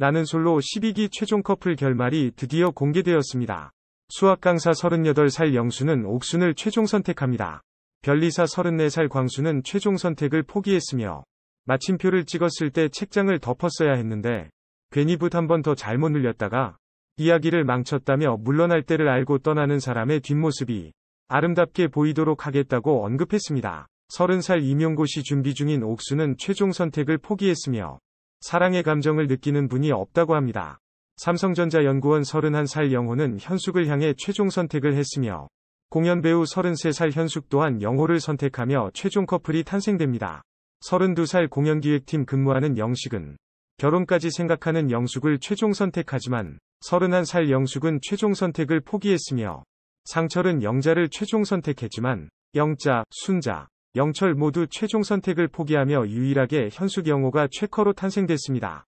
나는 솔로 12기 최종 커플 결말이 드디어 공개되었습니다. 수학 강사 38살 영수는 옥순을 최종 선택합니다. 변리사 34살 광수는 최종 선택을 포기했으며 마침표를 찍었을 때 책장을 덮었어야 했는데 괜히 붓 한번 더 잘못 눌렸다가 이야기를 망쳤다며 물러날 때를 알고 떠나는 사람의 뒷모습이 아름답게 보이도록 하겠다고 언급했습니다. 30살 임용고시 준비 중인 옥수는 최종 선택을 포기했으며 사랑의 감정을 느끼는 분이 없다고 합니다. 삼성전자 연구원 31살 영호는 현숙을 향해 최종 선택을 했으며 공연배우 33살 현숙 또한 영호를 선택하며 최종 커플이 탄생됩니다. 32살 공연기획팀 근무하는 영식은 결혼까지 생각하는 영숙을 최종 선택하지만 31살 영숙은 최종 선택을 포기했으며 상철은 영자를 최종 선택했지만 영자, 순자, 영철 모두 최종 선택을 포기하며 유일하게 현숙 영호가 최커로 탄생됐습니다.